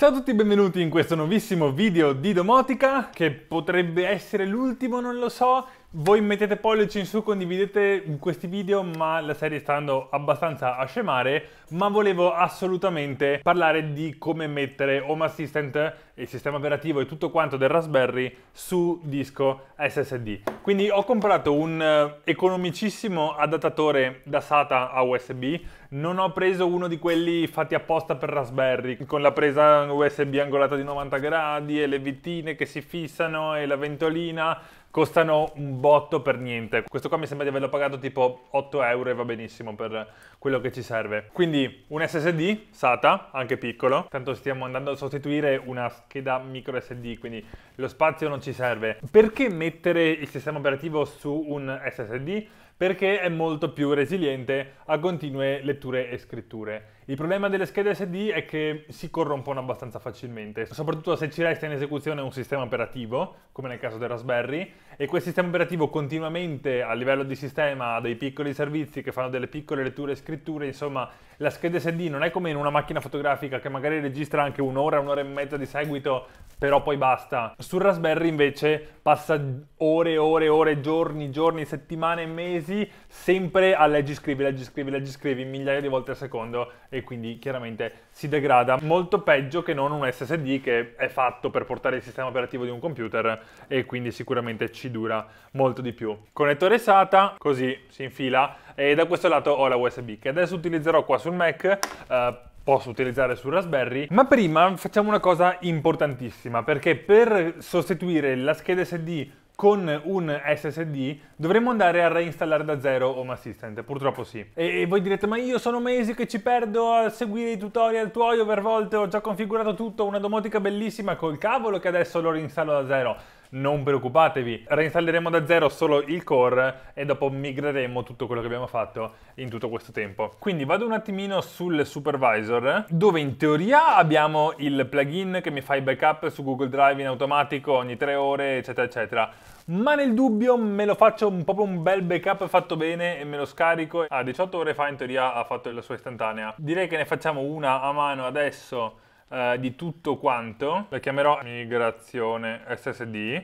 Ciao a tutti e benvenuti in questo nuovissimo video di domotica, che potrebbe essere l'ultimo, non lo so, voi mettete pollice in su, condividete questi video, ma la serie sta andando abbastanza a scemare, ma volevo assolutamente parlare di come mettere Home Assistant, il sistema operativo e tutto quanto del Raspberry su disco SSD. Quindi ho comprato un eh, economicissimo adattatore da SATA a USB, non ho preso uno di quelli fatti apposta per Raspberry, con la presa USB angolata di 90 gradi e le vittine che si fissano e la ventolina costano un botto per niente. Questo qua mi sembra di averlo pagato tipo 8 euro e va benissimo per quello che ci serve. Quindi un SSD SATA, anche piccolo, tanto stiamo andando a sostituire una scheda micro SD, quindi lo spazio non ci serve. Perché mettere il sistema operativo su un SSD? Perché è molto più resiliente a continue letture e scritture il problema delle schede SD è che si corrompono abbastanza facilmente, soprattutto se ci resta in esecuzione un sistema operativo, come nel caso del Raspberry, e quel sistema operativo continuamente a livello di sistema ha dei piccoli servizi che fanno delle piccole letture e scritture, insomma la scheda SD non è come in una macchina fotografica che magari registra anche un'ora, un'ora e mezza di seguito, però poi basta. Sul Raspberry invece passa ore, ore, ore, giorni, giorni, settimane, mesi, sempre a leggi scrivi, leggi scrivi, leggi scrivi, migliaia di volte al secondo e e quindi chiaramente si degrada molto peggio che non un SSD che è fatto per portare il sistema operativo di un computer e quindi sicuramente ci dura molto di più. Connettore SATA, così si infila e da questo lato ho la USB che adesso utilizzerò qua sul Mac eh, posso utilizzare su Raspberry, ma prima facciamo una cosa importantissima perché per sostituire la scheda SD con un SSD dovremmo andare a reinstallare da zero Home Assistant, purtroppo sì. E, voi direte, ma io sono mesi che ci perdo a seguire i tutorial tuoi overvolte, ho già configurato tutto, una domotica bellissima col cavolo che adesso lo reinstallo da zero non preoccupatevi, reinstalleremo da zero solo il core e dopo migreremo tutto quello che abbiamo fatto in tutto questo tempo. Quindi vado un attimino sul supervisor, dove in teoria abbiamo il plugin che mi fa i backup su Google Drive in automatico ogni tre ore, eccetera, eccetera ma nel dubbio me lo faccio un, proprio un bel backup fatto bene e me lo scarico. A ah, 18 ore fa in teoria ha fatto la sua istantanea. Direi che ne facciamo una a mano adesso eh, di tutto quanto, la chiamerò migrazione SSD,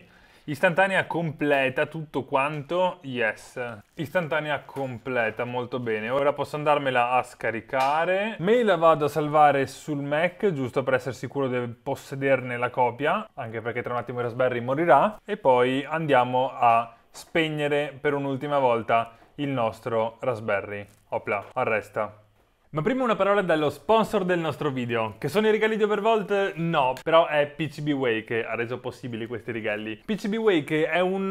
Istantanea completa, tutto quanto, yes. Istantanea completa, molto bene. Ora posso andarmela a scaricare. Me la vado a salvare sul Mac, giusto per essere sicuro di possederne la copia, anche perché tra un attimo Raspberry morirà. E poi andiamo a spegnere per un'ultima volta il nostro Raspberry. Opla, arresta. Ma prima una parola dallo sponsor del nostro video, che sono i regali di Overvolt? No, però è PCBWay che ha reso possibili questi regali. PCBWay che è un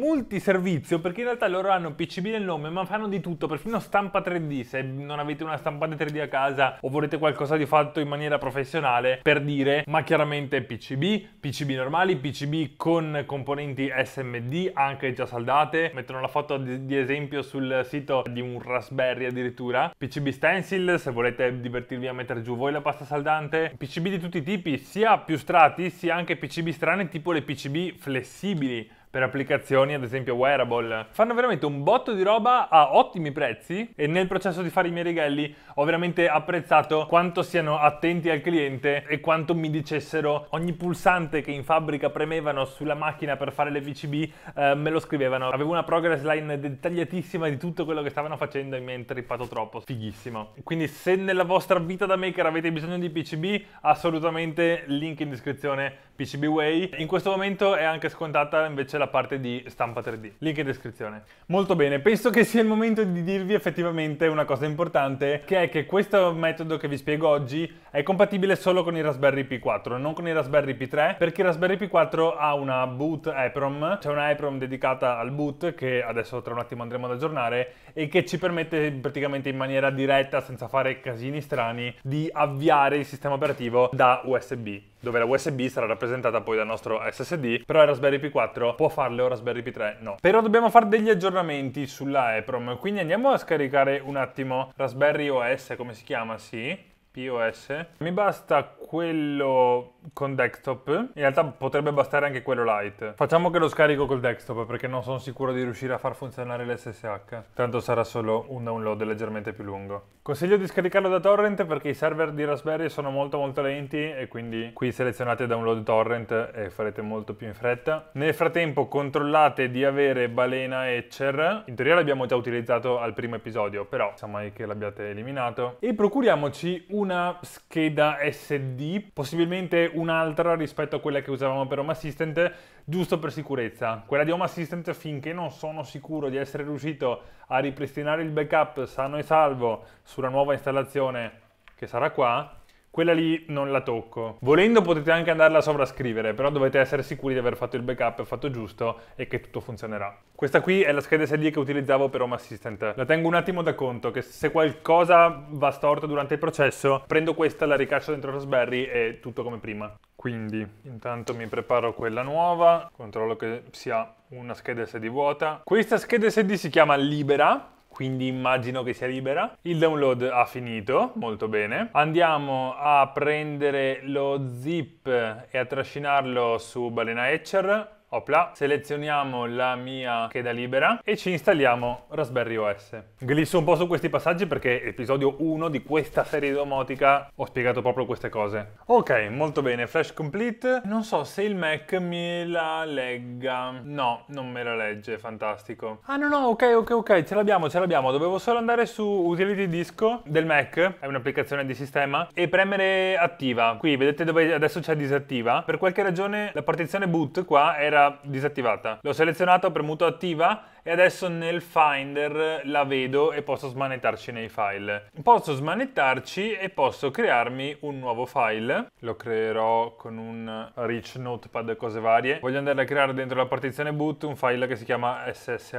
multiservizio, perché in realtà loro hanno PCB nel nome, ma fanno di tutto, perfino stampa 3D. Se non avete una stampante 3D a casa o volete qualcosa di fatto in maniera professionale, per dire, ma chiaramente PCB, PCB normali, PCB con componenti SMD, anche già saldate. Mettono la foto di esempio sul sito di un Raspberry addirittura. PCB stencil grill, se volete divertirvi a mettere giù voi la pasta saldante, PCB di tutti i tipi, sia più strati, sia anche PCB strani, tipo le PCB flessibili per applicazioni, ad esempio wearable. Fanno veramente un botto di roba a ottimi prezzi e nel processo di fare i miei righelli ho veramente apprezzato quanto siano attenti al cliente e quanto mi dicessero ogni pulsante che in fabbrica premevano sulla macchina per fare le VCB eh, me lo scrivevano. Avevo una progress line dettagliatissima di tutto quello che stavano facendo e mi è intrippato troppo, fighissimo. Quindi se nella vostra vita da maker avete bisogno di PCB, assolutamente link in descrizione PCB Way. In questo momento è anche scontata invece la la parte di stampa 3D. Link in descrizione. Molto bene, penso che sia il momento di dirvi effettivamente una cosa importante, che è che questo metodo che vi spiego oggi è compatibile solo con i Raspberry Pi 4, non con i Raspberry Pi 3, perché il Raspberry Pi 4 ha una boot EPROM, c'è una EPROM dedicata al boot che adesso tra un attimo andremo ad aggiornare e che ci permette praticamente in maniera diretta, senza fare casini strani, di avviare il sistema operativo da USB dove la USB sarà rappresentata poi dal nostro SSD, però il Raspberry Pi 4 può farle o Raspberry Pi 3 no. Però dobbiamo fare degli aggiornamenti sulla EPROM, quindi andiamo a scaricare un attimo Raspberry OS, come si chiama? Sì, POS. Mi basta quello con desktop, in realtà potrebbe bastare anche quello light. Facciamo che lo scarico col desktop perché non sono sicuro di riuscire a far funzionare l'SSH, tanto sarà solo un download leggermente più lungo. Consiglio di scaricarlo da torrent perché i server di Raspberry sono molto molto lenti e quindi qui selezionate download torrent e farete molto più in fretta. Nel frattempo controllate di avere Balena Etcher, in teoria l'abbiamo già utilizzato al primo episodio, però sa mai che l'abbiate eliminato. E procuriamoci una scheda SD, possibilmente un'altra rispetto a quella che usavamo per Home Assistant, giusto per sicurezza. Quella di Home Assistant finché non sono sicuro di essere riuscito a ripristinare il backup sano e salvo sulla nuova installazione che sarà qua, quella lì non la tocco. Volendo potete anche andarla a sovrascrivere, però dovete essere sicuri di aver fatto il backup fatto giusto e che tutto funzionerà. Questa qui è la scheda SD che utilizzavo per Home Assistant. La tengo un attimo da conto che se qualcosa va storto durante il processo, prendo questa, la ricaccio dentro Raspberry e tutto come prima. Quindi intanto mi preparo quella nuova, controllo che sia una scheda SD vuota. Questa scheda SD si chiama Libera quindi immagino che sia libera. Il download ha finito, molto bene. Andiamo a prendere lo zip e a trascinarlo su Balena Etcher Opla, selezioniamo la mia scheda libera e ci installiamo Raspberry OS. Glisso un po' su questi passaggi perché episodio 1 di questa serie domotica ho spiegato proprio queste cose. Ok, molto bene, flash complete. Non so se il Mac me la legga. No, non me la legge, fantastico. Ah no no, ok ok ok, ce l'abbiamo, ce l'abbiamo. Dovevo solo andare su Utility Disco del Mac, è un'applicazione di sistema, e premere attiva. Qui vedete dove adesso c'è disattiva. Per qualche ragione la partizione boot qua era disattivata. L'ho selezionata, ho premuto attiva e adesso nel Finder la vedo e posso smanettarci nei file. Posso smanettarci e posso crearmi un nuovo file. Lo creerò con un rich notepad e cose varie. Voglio andare a creare dentro la partizione boot un file che si chiama ssh,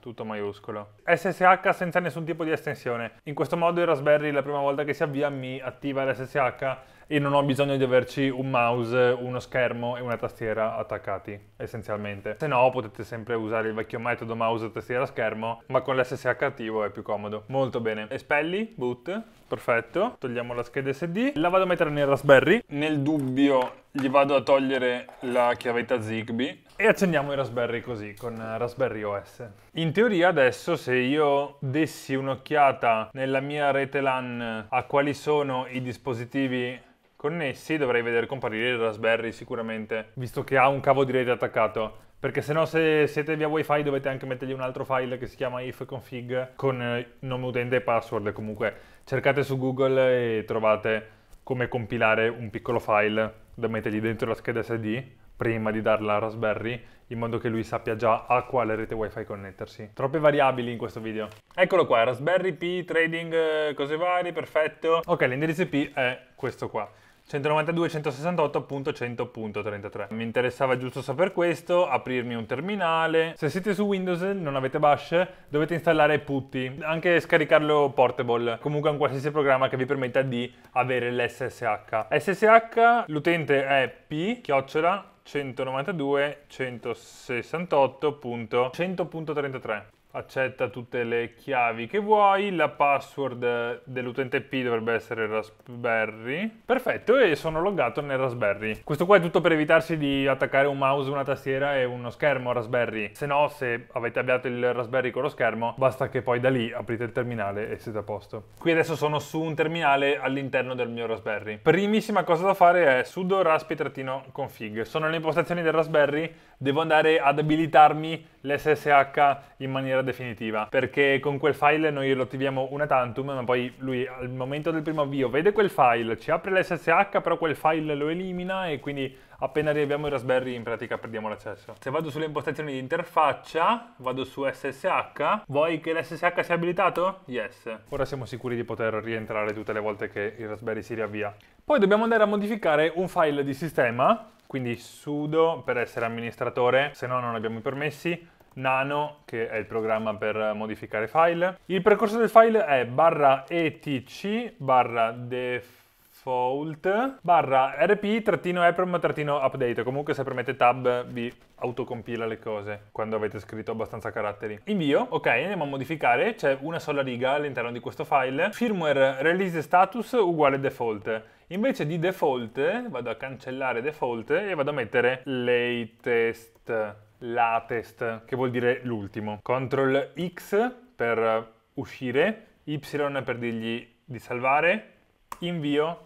tutto maiuscolo. SSH senza nessun tipo di estensione. In questo modo il Raspberry la prima volta che si avvia mi attiva l'SSH e non ho bisogno di averci un mouse, uno schermo e una tastiera attaccati essenzialmente. Se no potete sempre usare il vecchio metodo mouse, tastiera, schermo, ma con l'SSH attivo è più comodo. Molto bene. Espelli, boot, perfetto. Togliamo la scheda SD, la vado a mettere nel Raspberry. Nel dubbio gli vado a togliere la chiavetta Zigbee e accendiamo i Raspberry così con Raspberry OS. In teoria adesso se io dessi un'occhiata nella mia rete LAN a quali sono i dispositivi connessi, dovrei vedere comparire il Raspberry sicuramente, visto che ha un cavo di rete attaccato. Perché se no se siete via wifi dovete anche mettergli un altro file che si chiama ifconfig con eh, nome utente e password. Comunque cercate su Google e trovate come compilare un piccolo file da mettergli dentro la scheda SD prima di darla a Raspberry in modo che lui sappia già a quale rete wifi connettersi. Troppe variabili in questo video. Eccolo qua, Raspberry P, trading, eh, cose varie, perfetto. Ok, l'indirizzo IP è questo qua. 192.168.100.33. Mi interessava giusto sapere questo, aprirmi un terminale. Se siete su Windows e non avete Bash, dovete installare Putty, anche scaricarlo portable, comunque un qualsiasi programma che vi permetta di avere l'SSH. SSH, l'utente è p, chiocciola, 192.168.100.33 accetta tutte le chiavi che vuoi, la password dell'utente P dovrebbe essere Raspberry. Perfetto, e sono loggato nel Raspberry. Questo qua è tutto per evitarsi di attaccare un mouse, una tastiera e uno schermo Raspberry. Se no, se avete avviato il Raspberry con lo schermo, basta che poi da lì aprite il terminale e siete a posto. Qui adesso sono su un terminale all'interno del mio Raspberry. Primissima cosa da fare è sudo raspi-config. Sono le impostazioni del Raspberry, devo andare ad abilitarmi l'SSH in maniera definitiva perché con quel file noi lo attiviamo una tantum ma poi lui al momento del primo avvio vede quel file, ci apre l'SSH però quel file lo elimina e quindi appena riavviamo il Raspberry in pratica perdiamo l'accesso. Se vado sulle impostazioni di interfaccia, vado su SSH, vuoi che l'SSH sia abilitato? Yes. Ora siamo sicuri di poter rientrare tutte le volte che il Raspberry si riavvia. Poi dobbiamo andare a modificare un file di sistema quindi sudo per essere amministratore, se no non abbiamo i permessi. Nano, che è il programma per modificare file. Il percorso del file è barra etc barra def default barra rp-eprom-update comunque se premete tab vi autocompila le cose quando avete scritto abbastanza caratteri invio ok andiamo a modificare c'è una sola riga all'interno di questo file firmware release status uguale default Invece di default vado a cancellare default e vado a mettere latest, latest, che vuol dire l'ultimo. Ctrl X per uscire, Y per dirgli di salvare, invio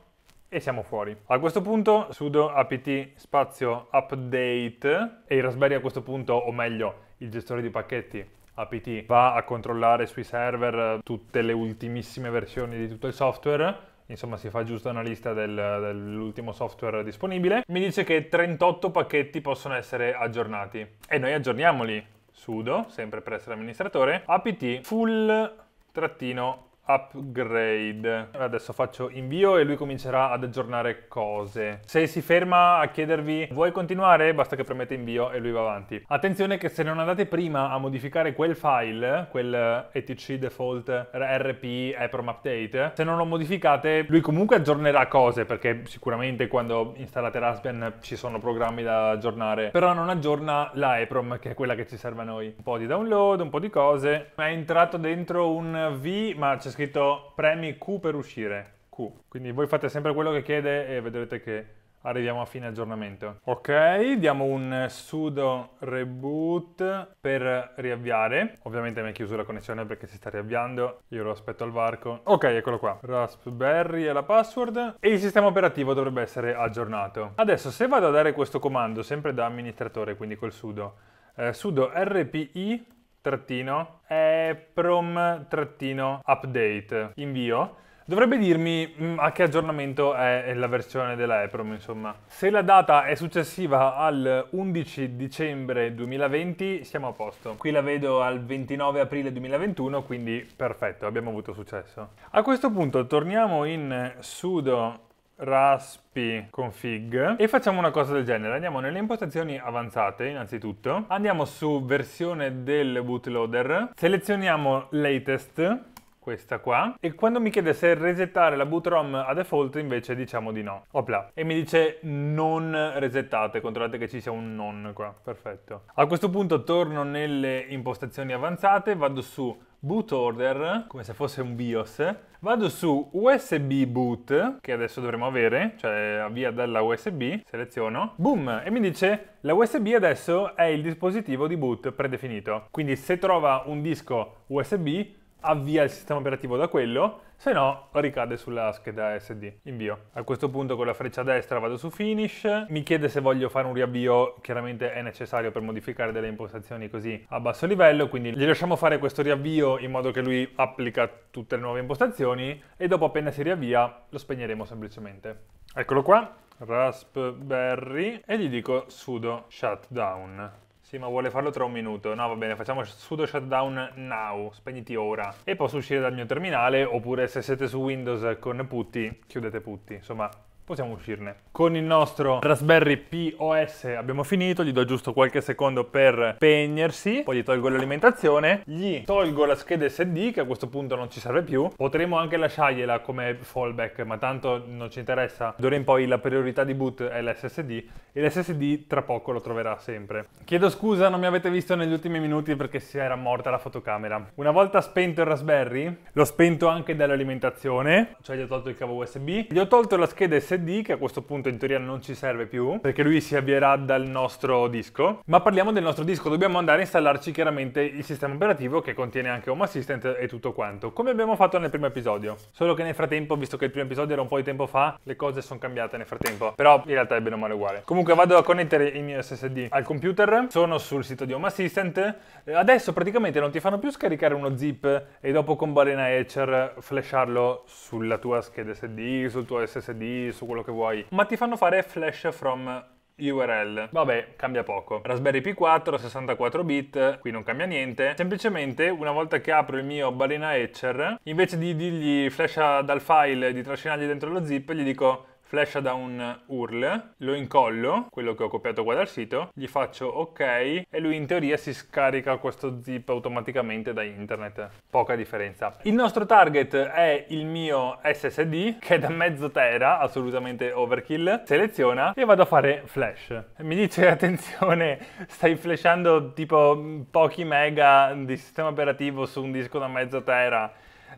e siamo fuori. A questo punto sudo apt spazio update e il Raspberry a questo punto, o meglio, il gestore di pacchetti apt va a controllare sui server tutte le ultimissime versioni di tutto il software insomma si fa giusto una lista del, dell'ultimo software disponibile, mi dice che 38 pacchetti possono essere aggiornati e noi aggiorniamoli sudo, sempre per essere amministratore, apt full trattino upgrade. Adesso faccio invio e lui comincerà ad aggiornare cose. Se si ferma a chiedervi vuoi continuare, basta che premete invio e lui va avanti. Attenzione che se non andate prima a modificare quel file, quel etc default rp EPROM update, se non lo modificate lui comunque aggiornerà cose perché sicuramente quando installate Raspbian ci sono programmi da aggiornare, però non aggiorna la EPROM che è quella che ci serve a noi. Un po' di download, un po' di cose. È entrato dentro un V ma c'è c'è scritto premi Q per uscire, Q. Quindi voi fate sempre quello che chiede e vedrete che arriviamo a fine aggiornamento. Ok, diamo un sudo reboot per riavviare. Ovviamente mi ha chiuso la connessione perché si sta riavviando. Io lo aspetto al varco. Ok, eccolo qua. Raspberry è la password. E il sistema operativo dovrebbe essere aggiornato. Adesso, se vado a dare questo comando, sempre da amministratore, quindi col sudo, eh, sudo rpi trattino, EPROM trattino update, invio. Dovrebbe dirmi mm, a che aggiornamento è la versione della EPROM, insomma. Se la data è successiva al 11 dicembre 2020, siamo a posto. Qui la vedo al 29 aprile 2021, quindi perfetto, abbiamo avuto successo. A questo punto torniamo in sudo raspi config e facciamo una cosa del genere andiamo nelle impostazioni avanzate innanzitutto andiamo su versione del bootloader selezioniamo latest questa qua e quando mi chiede se resettare la boot ROM a default invece diciamo di no Opla. e mi dice non resettate controllate che ci sia un non qua perfetto a questo punto torno nelle impostazioni avanzate vado su boot order, come se fosse un BIOS, vado su USB boot, che adesso dovremmo avere, cioè avvia dalla USB, seleziono, boom, e mi dice la USB adesso è il dispositivo di boot predefinito, quindi se trova un disco USB avvia il sistema operativo da quello, se no ricade sulla scheda SD. Invio. A questo punto con la freccia destra vado su Finish, mi chiede se voglio fare un riavvio, chiaramente è necessario per modificare delle impostazioni così a basso livello, quindi gli lasciamo fare questo riavvio in modo che lui applica tutte le nuove impostazioni e dopo appena si riavvia lo spegneremo semplicemente. Eccolo qua, Raspberry e gli dico sudo shutdown. Sì, ma vuole farlo tra un minuto. No, va bene, facciamo sudo shutdown now, spegniti ora. E posso uscire dal mio terminale, oppure se siete su Windows con Putty, chiudete Putty. Insomma, possiamo uscirne. Con il nostro Raspberry POS abbiamo finito, gli do giusto qualche secondo per spegnersi, poi gli tolgo l'alimentazione, gli tolgo la scheda SD che a questo punto non ci serve più, potremmo anche lasciargliela come fallback, ma tanto non ci interessa, d'ora in poi la priorità di boot è l'SSD e l'SSD tra poco lo troverà sempre. Chiedo scusa, non mi avete visto negli ultimi minuti perché si era morta la fotocamera. Una volta spento il Raspberry, l'ho spento anche dall'alimentazione, cioè gli ho tolto il cavo USB, gli ho tolto la scheda SD SSD che a questo punto in teoria non ci serve più perché lui si avvierà dal nostro disco. Ma parliamo del nostro disco, dobbiamo andare a installarci chiaramente il sistema operativo che contiene anche Home Assistant e tutto quanto, come abbiamo fatto nel primo episodio. Solo che nel frattempo, visto che il primo episodio era un po' di tempo fa, le cose sono cambiate nel frattempo, però in realtà è bene o male uguale. Comunque vado a connettere il mio SSD al computer, sono sul sito di Home Assistant, adesso praticamente non ti fanno più scaricare uno zip e dopo con Balena Etcher flasharlo sulla tua scheda SD, sul tuo SSD, su quello che vuoi, ma ti fanno fare flash from URL. Vabbè, cambia poco. Raspberry Pi 4 64 bit, qui non cambia niente. Semplicemente, una volta che apro il mio Balena Etcher, invece di dirgli flash dal file e di trascinargli dentro lo zip, gli dico flasha da un URL, lo incollo, quello che ho copiato qua dal sito, gli faccio ok e lui in teoria si scarica questo zip automaticamente da internet. Poca differenza. Il nostro target è il mio SSD che è da mezzo tera, assolutamente overkill, seleziona e vado a fare flash. Mi dice attenzione, stai flashando tipo pochi mega di sistema operativo su un disco da mezzo tera.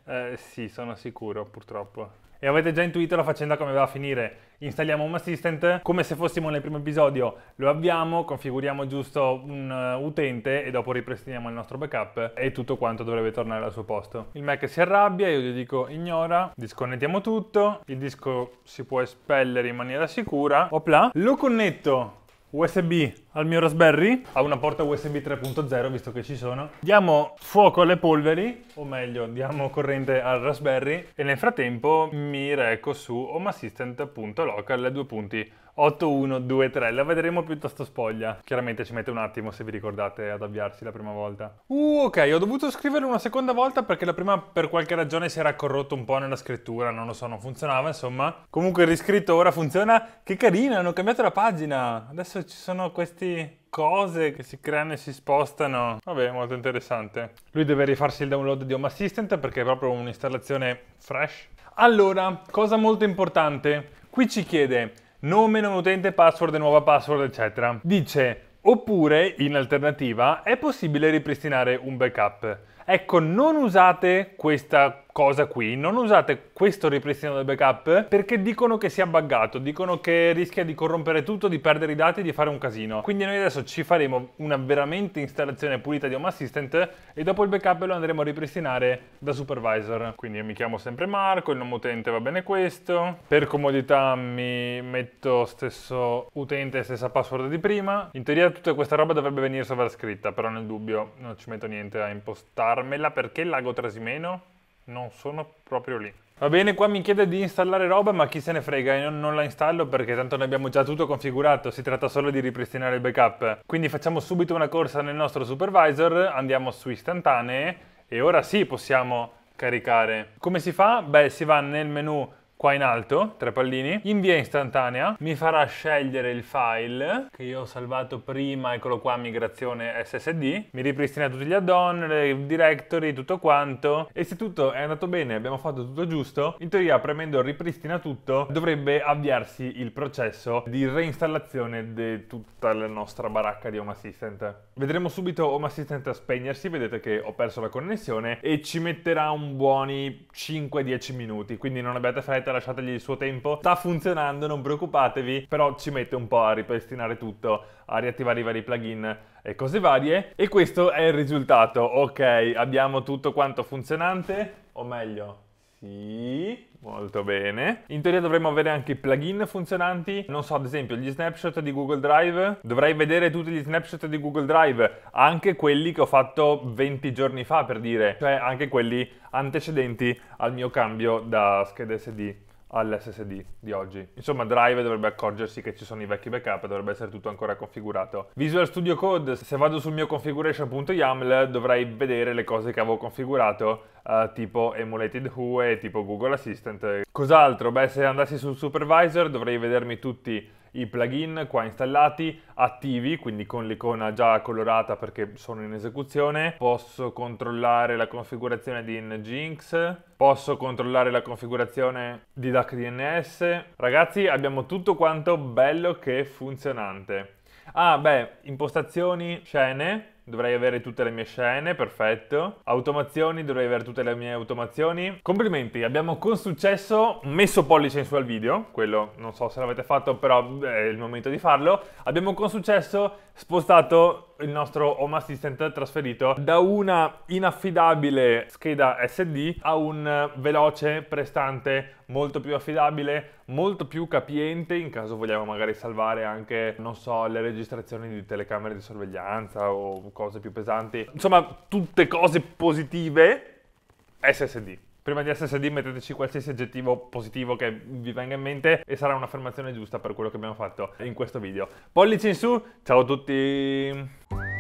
Eh, sì, sono sicuro purtroppo e avete già intuito la faccenda come va a finire. Installiamo Home Assistant, come se fossimo nel primo episodio, lo avviamo, configuriamo giusto un eh, utente e dopo ripristiniamo il nostro backup e tutto quanto dovrebbe tornare al suo posto. Il Mac si arrabbia, io gli dico ignora, disconnettiamo tutto, il disco si può espellere in maniera sicura, opla, lo connetto USB al mio Raspberry. Ha una porta USB 3.0, visto che ci sono. Diamo fuoco alle polveri, o meglio, diamo corrente al Raspberry. E nel frattempo mi reco su homeassistant.local, due punti. 8123, la vedremo piuttosto spoglia. Chiaramente ci mette un attimo se vi ricordate ad avviarsi la prima volta. Uh, ok, ho dovuto scriverlo una seconda volta perché la prima per qualche ragione si era corrotto un po' nella scrittura, non lo so, non funzionava, insomma. Comunque il riscritto ora funziona. Che carina, hanno cambiato la pagina. Adesso ci sono questi queste cose che si creano e si spostano. Vabbè, molto interessante. Lui deve rifarsi il download di Home Assistant perché è proprio un'installazione fresh. Allora, cosa molto importante. Qui ci chiede nome, non utente, password, nuova password, eccetera. Dice, oppure, in alternativa, è possibile ripristinare un backup. Ecco, non usate questa cosa qui, non usate questo ripristino del backup perché dicono che sia buggato, dicono che rischia di corrompere tutto, di perdere i dati, di fare un casino. Quindi noi adesso ci faremo una veramente installazione pulita di Home Assistant e dopo il backup lo andremo a ripristinare da Supervisor. Quindi io mi chiamo sempre Marco, il nome utente va bene questo. Per comodità mi metto stesso utente e stessa password di prima. In teoria tutta questa roba dovrebbe venire sovrascritta, però nel dubbio non ci metto niente a impostare farmela perché il lago Trasimeno non sono proprio lì. Va bene, qua mi chiede di installare roba, ma chi se ne frega, io non la installo perché tanto ne abbiamo già tutto configurato, si tratta solo di ripristinare il backup. Quindi facciamo subito una corsa nel nostro supervisor, andiamo su istantanee e ora sì possiamo caricare. Come si fa? Beh, si va nel menu qua in alto, tre pallini, in via istantanea, mi farà scegliere il file che io ho salvato prima, eccolo qua, migrazione SSD, mi ripristina tutti gli add-on, le directory, tutto quanto, e se tutto è andato bene, abbiamo fatto tutto giusto, in teoria premendo ripristina tutto dovrebbe avviarsi il processo di reinstallazione di tutta la nostra baracca di Home Assistant. Vedremo subito Home Assistant a spegnersi, vedete che ho perso la connessione e ci metterà un buoni 5-10 minuti, quindi non abbiate fretta, lasciategli il suo tempo. Sta funzionando, non preoccupatevi, però ci mette un po' a ripristinare tutto, a riattivare i vari plugin e cose varie. E questo è il risultato. Ok, abbiamo tutto quanto funzionante, o meglio, sì... Molto bene. In teoria dovremmo avere anche i plugin funzionanti. Non so, ad esempio, gli snapshot di Google Drive. Dovrei vedere tutti gli snapshot di Google Drive, anche quelli che ho fatto 20 giorni fa, per dire, cioè anche quelli antecedenti al mio cambio da scheda SD all'SSD di oggi. Insomma Drive dovrebbe accorgersi che ci sono i vecchi backup e dovrebbe essere tutto ancora configurato. Visual Studio Code, se vado sul mio configuration.yaml dovrei vedere le cose che avevo configurato Uh, tipo Emulated Who e tipo Google Assistant. Cos'altro? Beh, se andassi sul supervisor dovrei vedermi tutti i plugin qua installati attivi, quindi con l'icona già colorata perché sono in esecuzione. Posso controllare la configurazione di Nginx, posso controllare la configurazione di DAC DNS. Ragazzi, abbiamo tutto quanto bello che funzionante. Ah, beh, impostazioni, scene, dovrei avere tutte le mie scene, perfetto. Automazioni, dovrei avere tutte le mie automazioni. Complimenti, abbiamo con successo messo pollice in su al video, quello non so se l'avete fatto, però è il momento di farlo. Abbiamo con successo spostato il nostro home assistant trasferito da una inaffidabile scheda SD a un veloce, prestante, molto più affidabile, molto più capiente in caso vogliamo magari salvare anche, non so, le registrazioni di telecamere di sorveglianza o cose più pesanti. Insomma, tutte cose positive SSD. Prima di SSD metteteci qualsiasi aggettivo positivo che vi venga in mente e sarà un'affermazione giusta per quello che abbiamo fatto in questo video. Pollici in su, ciao a tutti!